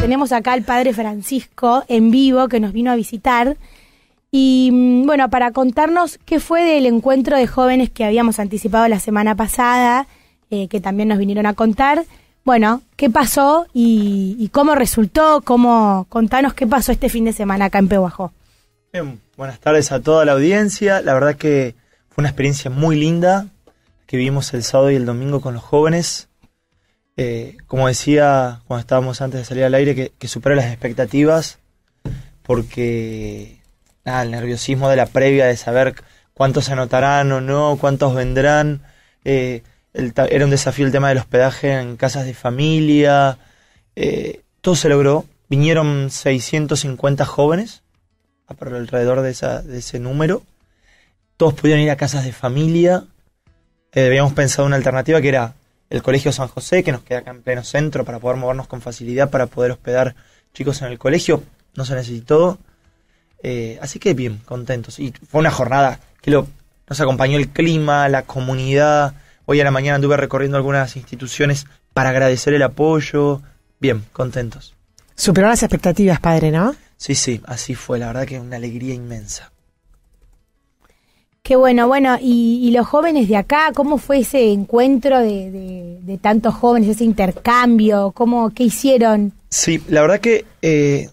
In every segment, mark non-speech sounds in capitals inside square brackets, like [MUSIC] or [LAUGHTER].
Tenemos acá al padre Francisco en vivo que nos vino a visitar. Y mm, bueno, para contarnos qué fue del encuentro de jóvenes que habíamos anticipado la semana pasada, eh, que también nos vinieron a contar. Bueno, ¿qué pasó y, cómo resultó? Cómo, contanos qué pasó este fin de semana acá en Pehuajó. Em, buenas tardes a toda la audiencia. La verdad que fue una experiencia muy linda que vivimos el sábado y el domingo con los jóvenes. Eh, como decía cuando estábamos antes de salir al aire, que, que las expectativas porque el nerviosismo de la previa, de saber cuántos se anotarán o no, cuántos vendrán. Eh, era un desafío el tema del hospedaje en casas de familia. Eh, todo se logró. Vinieron 650 jóvenes, alrededor de, ese número. Todos pudieron ir a casas de familia. habíamos pensado una alternativa que era el Colegio San José, que nos queda acá en pleno centro para poder movernos con facilidad, para poder hospedar chicos en el colegio, no se necesitó. Eh, así que bien, contentos. Y fue una jornada que lo, nos acompañó el clima, la comunidad. Hoy a la mañana anduve recorriendo algunas instituciones para agradecer el apoyo. Bien, contentos. Superó las expectativas, padre, ¿no? Sí, sí, así fue. La verdad que una alegría inmensa. Qué bueno, bueno, y, los jóvenes de acá, ¿cómo fue ese encuentro de, tantos jóvenes, ese intercambio? ¿Cómo, ¿Qué hicieron? Sí, la verdad que eh,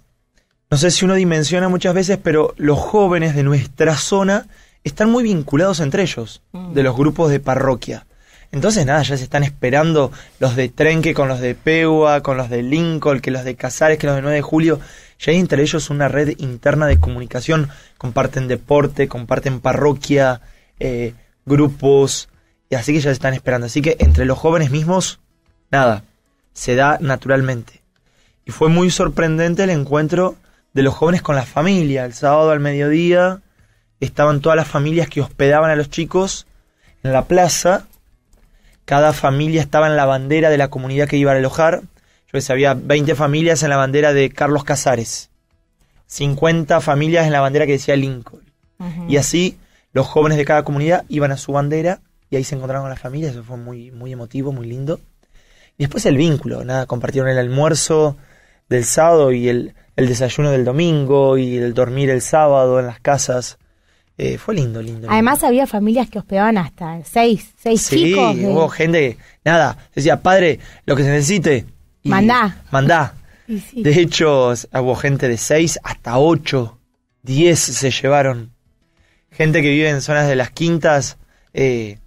no sé si uno dimensiona muchas veces, pero los jóvenes de nuestra zona están muy vinculados entre ellos, mm. de los grupos de parroquia. Entonces, nada, ya se están esperando los de Trenque con los de Pegua, con los de Lincoln, que los de Casares, que los de 9 de julio. Ya hay entre ellos una red interna de comunicación. Comparten deporte, comparten parroquia, eh, grupos. Y así que ya se están esperando. Así que entre los jóvenes mismos, nada, se da naturalmente. Y fue muy sorprendente el encuentro de los jóvenes con la familia. El sábado al mediodía estaban todas las familias que hospedaban a los chicos en la plaza cada familia estaba en la bandera de la comunidad que iba a alojar. Yo decía, había 20 familias en la bandera de Carlos Casares, 50 familias en la bandera que decía Lincoln. Y así los jóvenes de cada comunidad iban a su bandera y ahí se encontraron con las familias. Eso fue muy, muy emotivo, muy lindo. Y después el vínculo, nada, compartieron el almuerzo del sábado y el, el desayuno del domingo y el dormir el sábado en las casas eh, fue lindo, lindo, Además había familias que hospedaban hasta seis, seis chicos. Sí, hubo gente, nada, decía, padre, lo que se necesite. mandá. Mandá. De hecho, hubo gente de seis hasta ocho, diez se llevaron. Gente que vive en zonas de las quintas, eh,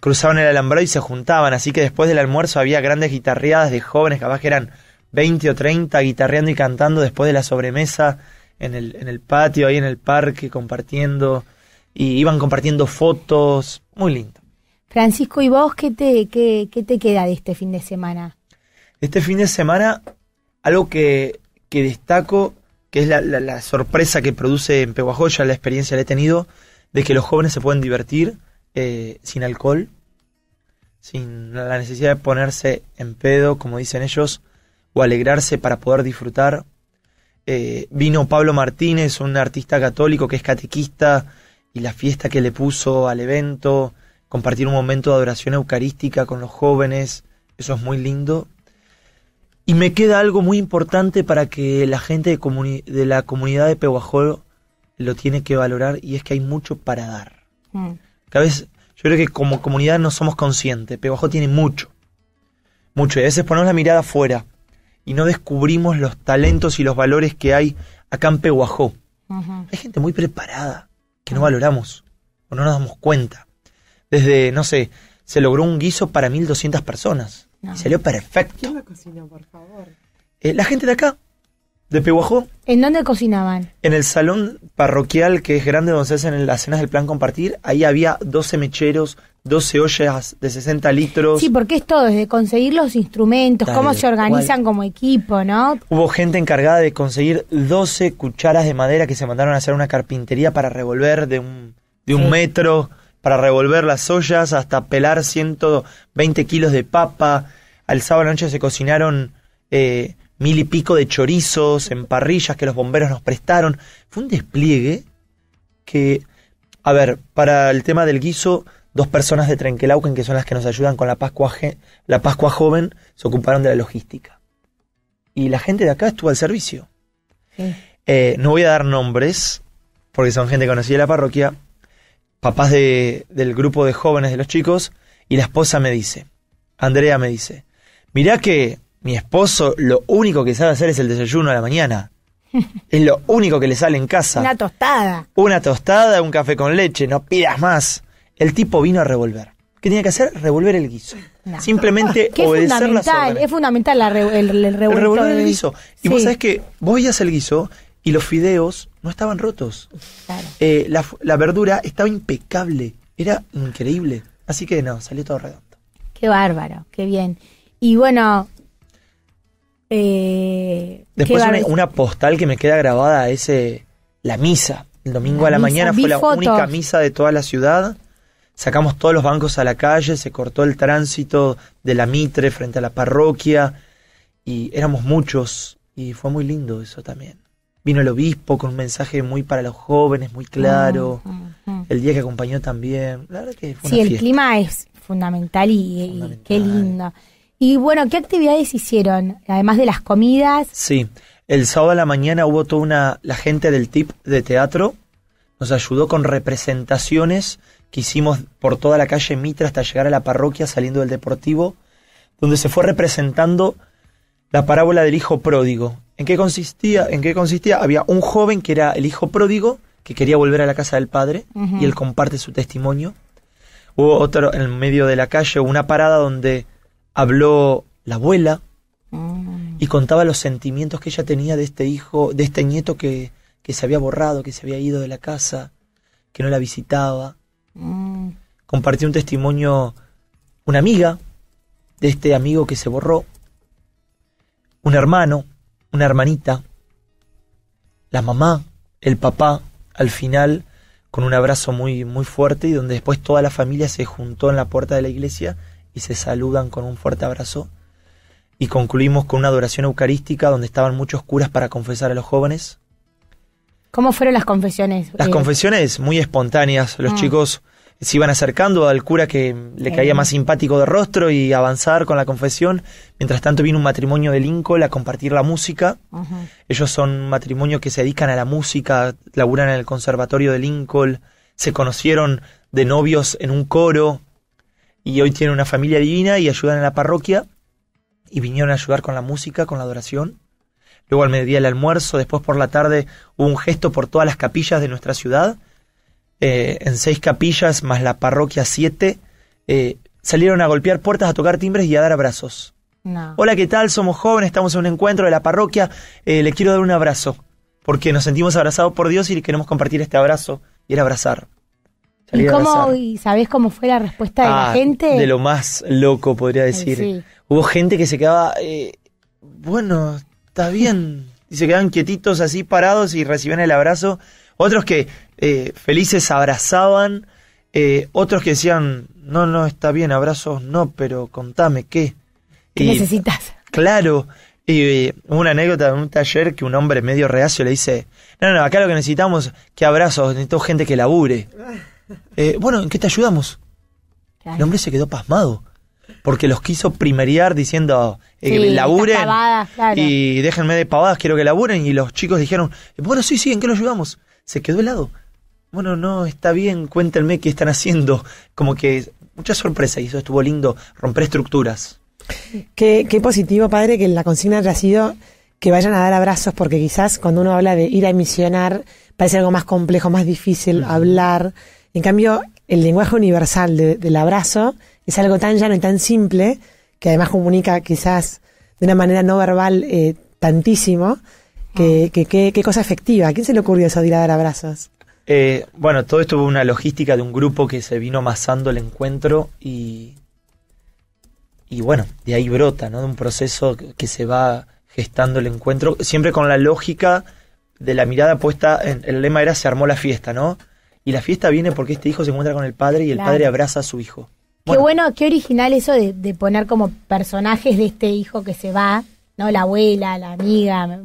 cruzaban el alambrado y se juntaban, así que después del almuerzo había grandes guitarreadas de jóvenes, capaz que eran veinte o treinta, guitarreando y cantando después de la sobremesa en el, en el patio, ahí en el parque, compartiendo, y iban compartiendo fotos, muy lindo. Francisco, ¿y vos qué te, qué, qué te queda de este fin de semana? Este fin de semana, algo que, que destaco, que es la, la, sorpresa que produce en Peguajoya, la experiencia que he tenido, de que los jóvenes se pueden divertir eh, sin alcohol, sin la necesidad de ponerse en pedo, como dicen ellos, o alegrarse para poder disfrutar, eh, vino Pablo Martínez, un artista católico que es catequista, y la fiesta que le puso al evento, compartir un momento de adoración eucarística con los jóvenes, eso es muy lindo. Y me queda algo muy importante para que la gente de, la comunidad de Pehuajó lo tiene que valorar y es que hay mucho para dar. Cada mm. vez, yo creo que como comunidad no somos conscientes, Pehuajó tiene mucho, mucho, y a veces ponemos la mirada afuera y no descubrimos los talentos y los valores que hay acá en Pehuajó. Hay gente muy preparada que no valoramos o no nos damos cuenta. Desde, no sé, se logró un guiso para 1200 personas. Y ah. salió perfecto. por favor? Eh, la gente de acá, de Pehuajó. ¿En dónde cocinaban? En el salón parroquial que es grande donde se hacen las cenas del plan compartir. Ahí había 12 mecheros, 12 ollas de 60 litros. Sí, porque es todo, desde conseguir los instrumentos, cómo se organizan como equipo, ¿no? Hubo gente encargada de conseguir 12 cucharas de madera que se mandaron a hacer una carpintería para revolver de un, de un metro, para revolver las ollas, hasta pelar 120 kilos de papa. Al sábado noche se cocinaron... Eh, mil y pico de chorizos en parrillas que los bomberos nos prestaron. Fue un despliegue que, a ver, para el tema del guiso, dos personas de Trenquelauquen, que son las que nos ayudan con la Pascua, la Pascua Joven, se ocuparon de la logística. Y la gente de acá estuvo al servicio. Eh, no voy a dar nombres, porque son gente conocida de la parroquia, papás del grupo de jóvenes de los chicos, y la esposa me dice, Andrea me dice, mirá que mi esposo lo único que sabe hacer es el desayuno a la mañana. [LAUGHS] Es lo único que le sale en casa. Una tostada. Una tostada, un café con leche, no pidas más. El tipo vino a revolver. ¿Qué tenía que hacer? Revolver el guiso. Simplemente [LAUGHS] obedecer fundamental, Es fundamental el, el, el, revolver guiso. Y vos sabés que vos veías el guiso y los fideos no estaban rotos. Claro. Eh, la verdura estaba impecable. Era increíble. Así que no, salió todo redondo. Qué bárbaro, qué bien. Y bueno, eh, Después una, postal que me queda grabada, ese eh, la misa. El domingo a la mañana fue la única misa de toda la ciudad. Sacamos todos los bancos a la calle, se cortó el tránsito de la Mitre frente a la parroquia y éramos muchos y fue muy lindo eso también. Vino el obispo con un mensaje muy para los jóvenes, muy claro. El día que acompañó también. La que fue Sí, el clima es fundamental y, fundamental. y qué lindo. Y bueno, ¿qué actividades hicieron? Además de las comidas. Sí, el sábado a la mañana hubo toda una... La gente del TIP de teatro nos ayudó con representaciones que hicimos por toda la calle Mitra hasta llegar a la parroquia saliendo del deportivo, donde se fue representando la parábola del hijo pródigo. ¿En qué consistía? ¿En qué consistía? Había un joven que era el hijo pródigo que quería volver a la casa del padre y él comparte su testimonio. Hubo otro en medio de la calle, una parada donde habló la abuela mm. y contaba los sentimientos que ella tenía de este hijo, de este nieto que, que, se había borrado, que se había ido de la casa, que no la visitaba. Mm. Compartió un testimonio una amiga de este amigo que se borró, un hermano, una hermanita, la mamá, el papá, al final con un abrazo muy muy fuerte y donde después toda la familia se juntó en la puerta de la iglesia y se saludan con un fuerte abrazo. Y concluimos con una adoración eucarística donde estaban muchos curas para confesar a los jóvenes. ¿Cómo fueron las confesiones? Las confesiones muy espontáneas. Los ah. chicos se iban acercando al cura que le eh. caía más simpático de rostro y avanzar con la confesión. Mientras tanto vino un matrimonio de Lincoln a compartir la música. Ellos son matrimonios matrimonio que se dedican a la música, laburan en el conservatorio de Lincoln, se conocieron de novios en un coro, y hoy tienen una familia divina y ayudan en la parroquia y vinieron a ayudar con la música, con la adoración. Luego al mediodía el almuerzo, después por la tarde hubo un gesto por todas las capillas de nuestra ciudad. Eh, en seis capillas más la parroquia siete, eh, salieron a golpear puertas, a tocar timbres y a dar abrazos. Hola, ¿qué tal? Somos jóvenes, estamos en un encuentro de la parroquia, eh, le quiero dar un abrazo, porque nos sentimos abrazados por Dios y queremos compartir este abrazo y el abrazar. ¿Y, cómo, ¿Y sabés cómo fue la respuesta de la ah, gente? De lo más loco, podría decir. Hubo gente que se quedaba, eh, bueno, está bien. Y se quedaban quietitos así parados y recibían el abrazo. Otros que eh, felices abrazaban. Eh, otros que decían, no, no, está bien, abrazos no, pero contame, ¿qué? ¿Qué necesitas? Claro. Y una anécdota de un taller que un hombre medio reacio le dice, no, no, acá lo que necesitamos, que abrazos, necesito gente que labure. Eh, bueno, ¿en qué te ayudamos? El hombre se quedó pasmado. Porque los quiso primerear diciendo, eh, laburen. Y déjenme de pavadas, quiero que laburen. Y los chicos dijeron, eh, bueno, sí, sí, ¿en qué lo ayudamos? Se quedó helado. Bueno, no, está bien, cuéntenme qué están haciendo. Como que mucha sorpresa y eso estuvo lindo, romper estructuras. Qué, positivo, padre, que la consigna haya sido que vayan a dar abrazos, porque quizás cuando uno habla de ir a emisionar, parece algo más complejo, más difícil, hablar. En cambio, el lenguaje universal del abrazo es algo tan llano y tan simple, que además comunica quizás de una manera no verbal eh, tantísimo, ah. que, cosa efectiva. ¿A quién se le ocurrió eso de ir a dar abrazos? Eh, bueno, todo esto fue una logística de un grupo que se vino amasando el encuentro y, y bueno, de ahí brota, ¿no? De un proceso que se va gestando el encuentro, siempre con la lógica de la mirada puesta en el lema era se armó la fiesta, ¿no? Y la fiesta viene porque este hijo se encuentra con el padre y el padre abraza a su hijo. Qué bueno, qué original eso de, poner como personajes de este hijo que se va, ¿no? La abuela, la amiga.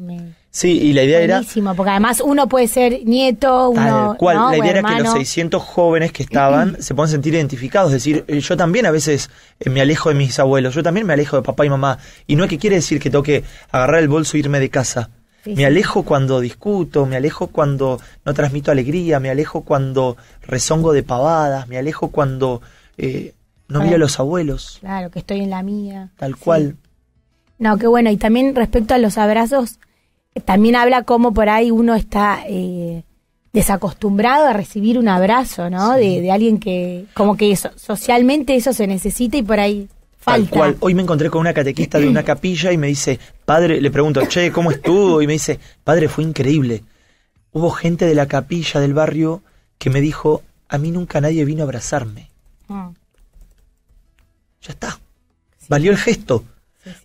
Sí, y la idea Buenísimo, porque además uno puede ser nieto, uno. ¿Cuál? La idea era que los 600 jóvenes que estaban [CLEARS THROAT] se puedan sentir identificados. Es decir, eh, yo también a veces eh, me alejo de mis abuelos, yo también me alejo de papá y mamá. Y no es que quiere decir que toque agarrar el bolso e irme de casa me alejo cuando discuto, me alejo cuando no transmito alegría, me alejo cuando rezongo de pavadas, me alejo cuando eh, no miro a los abuelos. Claro, que estoy en la mía. Tal cual. No, qué bueno. Y también respecto a los abrazos, eh, también habla cómo por ahí uno está eh, desacostumbrado a recibir un abrazo, ¿no? De, de, alguien que, como que eso, socialmente eso se necesita y por ahí cual. Hoy me encontré con una catequista de una [CLEARS THROAT] capilla y me dice, padre, le pregunto, che, ¿cómo estuvo? Y me dice, padre, fue increíble. Hubo gente de la capilla del barrio que me dijo, a mí nunca nadie vino a abrazarme. Mm. Ya está. Valió el gesto.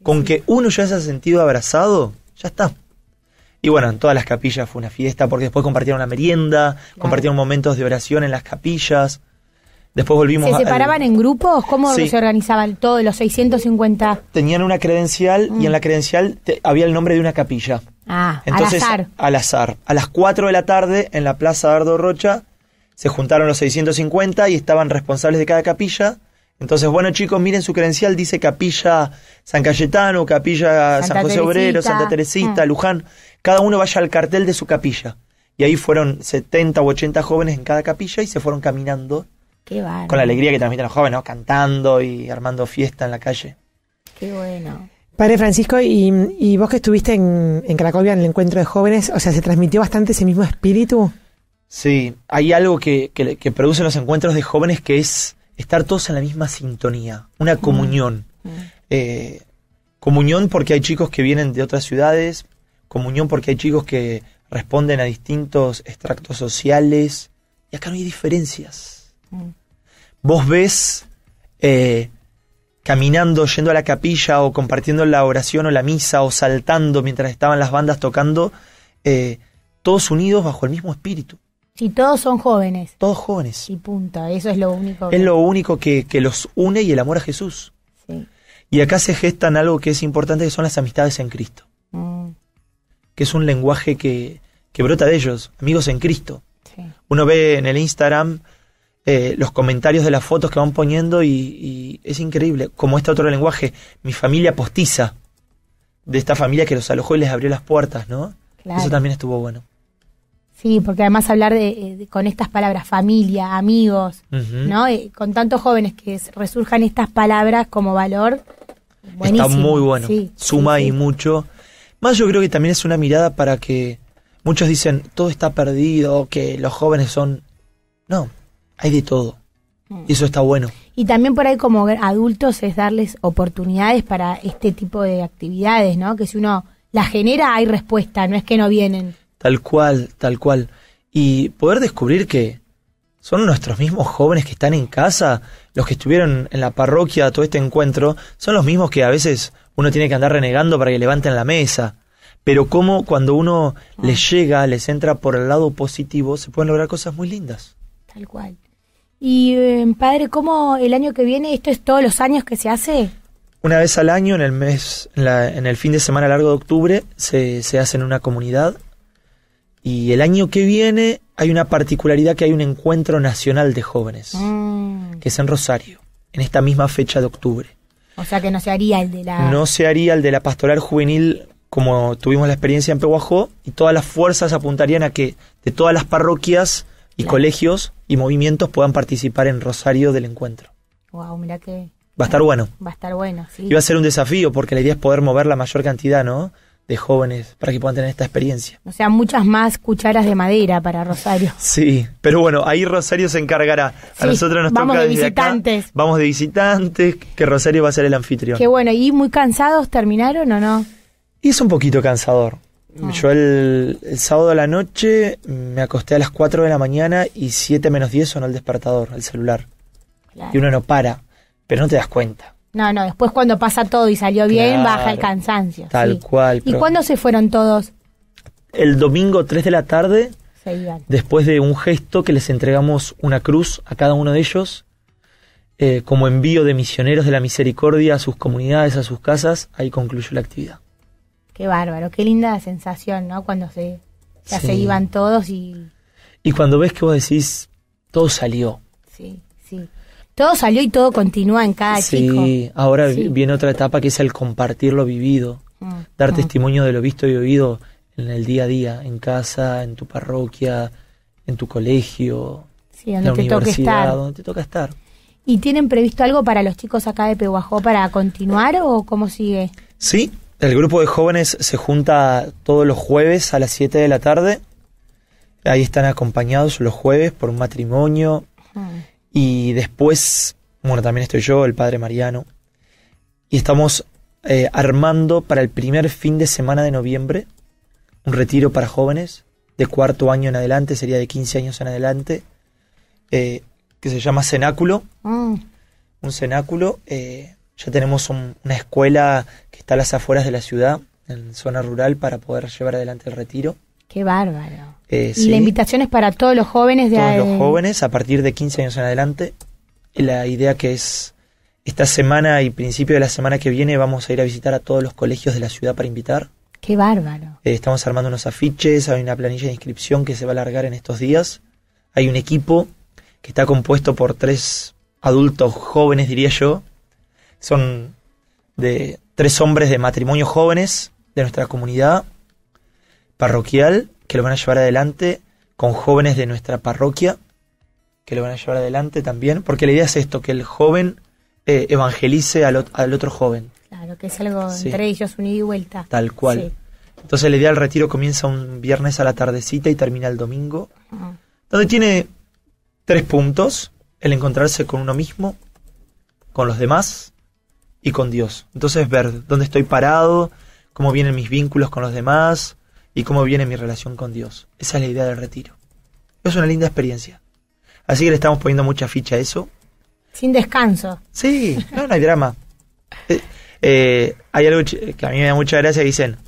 con que uno ya se ha sentido abrazado, ya está. Y bueno, en todas las capillas fue una fiesta porque después compartieron la merienda, compartieron momentos de oración en las capillas. Después volvimos ¿Se separaban en grupos? ¿Cómo se organizaban todos los 650? Tenían una credencial y en la mm. credencial había el nombre de una capilla. Ah, Entonces, al azar. Al azar. A las 4 de la tarde en la Plaza Ardo Rocha se juntaron los 650 y estaban responsables de cada capilla. Entonces, bueno chicos, miren su credencial, dice Capilla San Cayetano, Capilla San José Obrero, Santa Teresita, mm. Luján. Cada uno vaya al cartel de su capilla. Y ahí fueron 70 u 80 jóvenes en cada capilla y se fueron caminando con la alegría que transmiten los jóvenes, ¿no? Cantando y armando fiesta en la calle. Qué bueno. Padre Francisco, y, vos que estuviste en, en, en el encuentro de jóvenes, o sea, ¿se transmitió bastante ese mismo espíritu? Sí, hay algo que, producen los encuentros de jóvenes que es estar todos en la misma sintonía, una mm. comunión. Mm. Eh, comunión porque hay chicos que vienen de otras ciudades, comunión porque hay chicos que responden a distintos extractos sociales, y acá no hay diferencias. Mm vos ves eh, caminando, yendo a la capilla o compartiendo la oración o la misa o saltando mientras estaban las bandas tocando, eh, todos unidos bajo el mismo espíritu. Y todos son jóvenes. Todos jóvenes. Y punta, eso es lo único. Que... Es lo único que, los une y el amor a Jesús. Sí. Y acá se gestan algo que es importante, que son las amistades en Cristo. Mm. Que es un lenguaje que, que brota de ellos, amigos en Cristo. Sí. Uno ve en el Instagram eh, los comentarios de las fotos que van poniendo y, es increíble. Como este otro lenguaje, mi familia postiza, de esta familia que los alojó y les abrió las puertas, ¿no? Eso también estuvo bueno. Sí, porque además hablar de, eh, con estas palabras, familia, amigos, ¿no? Eh, con tantos jóvenes que resurjan estas palabras como valor, Está muy bueno, suma y mucho. Más yo creo que también es una mirada para que muchos dicen, todo está perdido, que los jóvenes son... No, hay de todo. Mm. Y eso está bueno. Y también por ahí como adultos es darles oportunidades para este tipo de actividades, ¿no? Que si uno las genera hay respuesta, no es que no vienen. Tal cual, tal cual. Y poder descubrir que son nuestros mismos jóvenes que están en casa, los que estuvieron en la parroquia todo este encuentro, son los mismos que a veces uno tiene que andar renegando para que levanten la mesa. Pero cómo cuando uno ah. les llega, les entra por el lado positivo, se pueden lograr cosas muy lindas. Tal cual. Y em, padre, ¿cómo el año que viene, esto es todos los años que se hace? Una vez al año, en el mes, en, el fin de semana largo de octubre, se, hace en una comunidad. Y el año que viene hay una particularidad que hay un encuentro nacional de jóvenes, mm. que es en Rosario, en esta misma fecha de octubre. O sea que no se haría el de la... No se haría el de la pastoral juvenil como tuvimos la experiencia en Pehuajó, y todas las fuerzas apuntarían a que de todas las parroquias y colegios y movimientos puedan participar en Rosario del encuentro. Wow, mira qué va a estar bueno. Va a estar bueno, sí. Y va a ser un desafío porque la idea es poder mover la mayor cantidad, ¿no? De jóvenes para que puedan tener esta experiencia. O sea, muchas más cucharas de madera para Rosario. [LAUGHS] Sí, pero bueno, ahí Rosario se encargará. A nosotros nos vamos de visitantes. vamos de visitantes, que Rosario va a ser el anfitrión. Qué bueno, ¿y muy cansados terminaron o no? Y es un poquito cansador. Ah. Yo el, sábado a la noche me acosté a las 4 de la mañana y 7 menos 10 sonó el despertador, el celular. Y uno no para, pero no te das cuenta. No, no, después cuando pasa todo y salió bien, baja el cansancio. Tal cual. ¿Y cuándo se fueron todos? El domingo 3 de la tarde, después de un gesto que les entregamos una cruz a cada uno de ellos, eh, como envío de misioneros de la misericordia a sus comunidades, a sus casas, ahí concluyó la actividad. Qué bárbaro, qué linda sensación, ¿no? Cuando se, ya se iban todos y... Y cuando ves que vos decís, todo salió. Sí, sí. Todo salió y todo continúa en cada chico. Sí, ahora viene otra etapa que es el compartir lo vivido, mm, dar mm. testimonio de lo visto y oído en el día a día, en casa, en tu parroquia, en tu colegio, sí, la te universidad, te toca estar. ¿Y tienen previsto algo para los chicos acá de Pehuajó para continuar o cómo sigue? Sí, el grupo de jóvenes se junta todos los jueves a las 7 de la tarde. Ahí están acompañados los jueves por un matrimonio. Mm. Y después, bueno, también estoy yo, el padre Mariano. Y estamos eh, armando para el primer fin de semana de noviembre un retiro para jóvenes de cuarto año en adelante, sería de 15 años en adelante, eh, que se llama Cenáculo. Mm. Un cenáculo. Eh, ya tenemos una escuela que está a las afueras de la ciudad, en zona rural, para poder llevar adelante el retiro. Qué bárbaro. y eh, la invitación es para todos los jóvenes de Todos los jóvenes a partir de 15 años en adelante. La idea que es esta semana y principio de la semana que viene vamos a ir a visitar a todos los colegios de la ciudad para invitar. Qué bárbaro. Eh, estamos armando unos afiches, hay una planilla de inscripción que se va a alargar en estos días. Hay un equipo que está compuesto por tres adultos jóvenes, diría yo, son de tres hombres de matrimonio jóvenes de nuestra comunidad parroquial que lo van a llevar adelante con jóvenes de nuestra parroquia que lo van a llevar adelante también, porque la idea es esto, que el joven eh, evangelice al, al, otro joven. Claro, que es algo entre ellos unido y vuelta. Tal cual. Entonces la idea del retiro comienza un viernes a la tardecita y termina el domingo, donde tiene tres puntos, el encontrarse con uno mismo, con los demás, y con Dios. Entonces ver dónde estoy parado, cómo vienen mis vínculos con los demás y cómo viene mi relación con Dios. Esa es la idea del retiro. Es una linda experiencia. Así que le estamos poniendo mucha ficha a eso. Sin descanso. Sí, no, hay drama. Eh, eh, hay algo que a mí me da mucha gracia, dicen, nada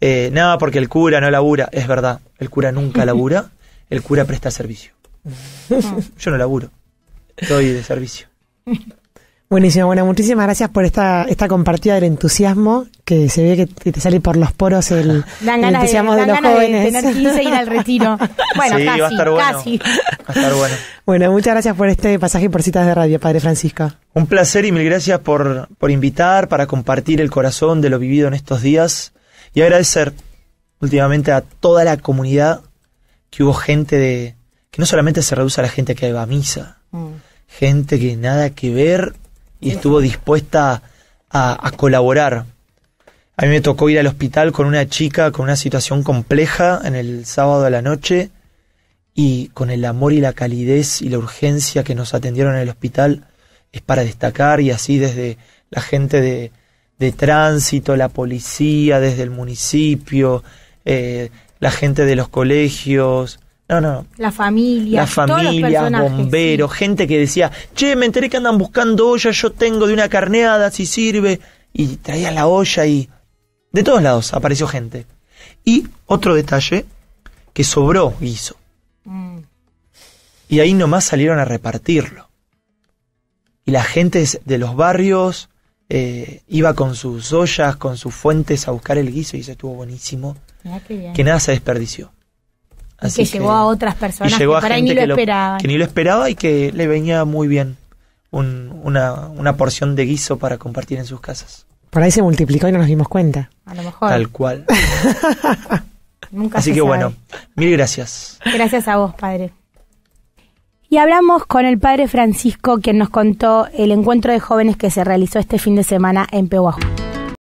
eh, no, porque el cura no labura. Es verdad, el cura nunca [LAUGHS] labura, el cura presta servicio. [LAUGHS] Yo no laburo, estoy de servicio. [LAUGHS] Buenísimo, bueno, muchísimas gracias por esta, esta compartida del entusiasmo, que se ve que te sale por los poros el, [LAUGHS] entusiasmo de, los jóvenes. De tener 15 y ir al retiro. [LAUGHS] Bueno, casi, va a estar bueno, casi. estar bueno. bueno, muchas gracias por este pasaje por citas de radio, Padre Francisco. Un placer y mil gracias por, por invitar, para compartir el corazón de lo vivido en estos días y agradecer últimamente a toda la comunidad que hubo gente de que no solamente se reduce a la gente que va a misa, mm. gente que nada que ver y estuvo dispuesta a, colaborar. A mí me tocó ir al hospital con una chica con una situación compleja en el sábado a la noche y con el amor y la calidez y la urgencia que nos atendieron en el hospital es para destacar y así desde la gente de, tránsito, la policía, desde el municipio, eh, la gente de los colegios, no, no. La familia. La familia, bomberos, gente que decía, che, me enteré que andan buscando olla, yo tengo de una carneada, si sirve. Y traía la olla y... De todos lados apareció gente. Y otro detalle, que sobró guiso. Mm. Y ahí nomás salieron a repartirlo. Y la gente de los barrios eh, iba con sus ollas, con sus fuentes a buscar el guiso y se estuvo buenísimo. que nada se desperdició que, llegó a otras personas que, para gente ni lo que, que ni lo esperaba y que le venía muy bien una, una porción de guiso para compartir en sus casas. Por ahí se multiplicó y no nos dimos cuenta. A lo mejor. Tal cual. [LAUGHS] Nunca Así que bueno, mil gracias. Gracias a vos, padre. Y hablamos con el padre Francisco, quien nos contó el encuentro de jóvenes que se realizó este fin de semana en Pehuajó.